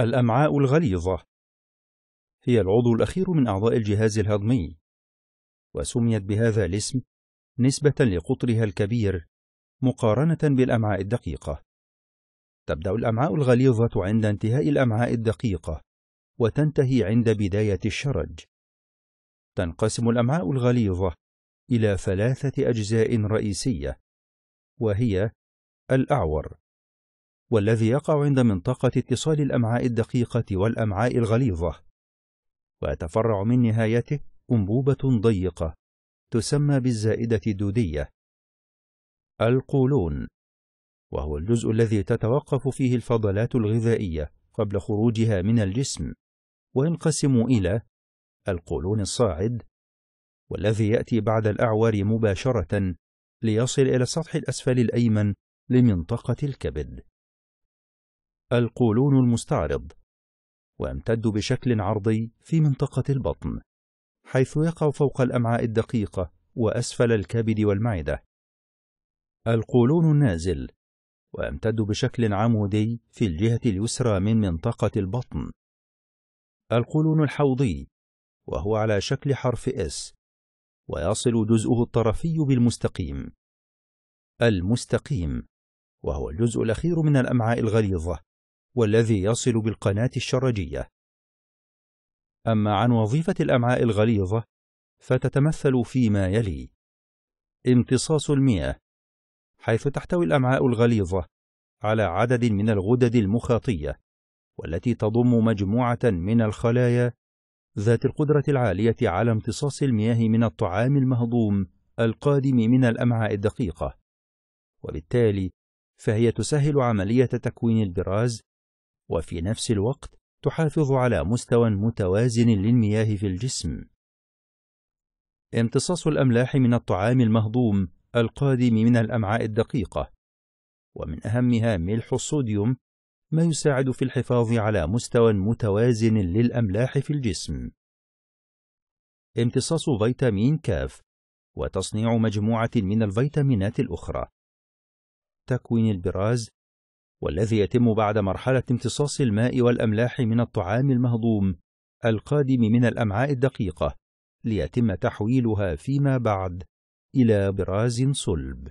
الأمعاء الغليظة هي العضو الأخير من أعضاء الجهاز الهضمي وسميت بهذا الاسم نسبة لقطرها الكبير مقارنة بالأمعاء الدقيقة تبدأ الأمعاء الغليظة عند انتهاء الأمعاء الدقيقة وتنتهي عند بداية الشرج تنقسم الأمعاء الغليظة إلى ثلاثة أجزاء رئيسية وهي الأعور والذي يقع عند منطقة اتصال الأمعاء الدقيقة والأمعاء الغليظة ويتفرع من نهايته أنبوبة ضيقة تسمى بالزائدة الدودية القولون وهو الجزء الذي تتوقف فيه الفضلات الغذائية قبل خروجها من الجسم وينقسم إلى القولون الصاعد والذي يأتي بعد الأعور مباشرة ليصل إلى السطح الأسفل الأيمن لمنطقة الكبد القولون المستعرض ويمتد بشكل عرضي في منطقة البطن حيث يقع فوق الأمعاء الدقيقة وأسفل الكبد والمعدة القولون النازل ويمتد بشكل عمودي في الجهة اليسرى من منطقة البطن القولون الحوضي وهو على شكل حرف S ويصل جزءه الطرفي بالمستقيم المستقيم وهو الجزء الأخير من الأمعاء الغليظة والذي يصل بالقناة الشرجية. أما عن وظيفة الأمعاء الغليظة فتتمثل فيما يلي: امتصاص المياه، حيث تحتوي الأمعاء الغليظة على عدد من الغدد المخاطية، والتي تضم مجموعة من الخلايا ذات القدرة العالية على امتصاص المياه من الطعام المهضوم القادم من الأمعاء الدقيقة، وبالتالي فهي تسهل عملية تكوين البراز وفي نفس الوقت تحافظ على مستوى متوازن للمياه في الجسم امتصاص الأملاح من الطعام المهضوم القادم من الأمعاء الدقيقة ومن أهمها ملح الصوديوم ما يساعد في الحفاظ على مستوى متوازن للأملاح في الجسم امتصاص فيتامين كاف وتصنيع مجموعة من الفيتامينات الأخرى تكوين البراز والذي يتم بعد مرحلة امتصاص الماء والأملاح من الطعام المهضوم القادم من الأمعاء الدقيقة ليتم تحويلها فيما بعد إلى براز صلب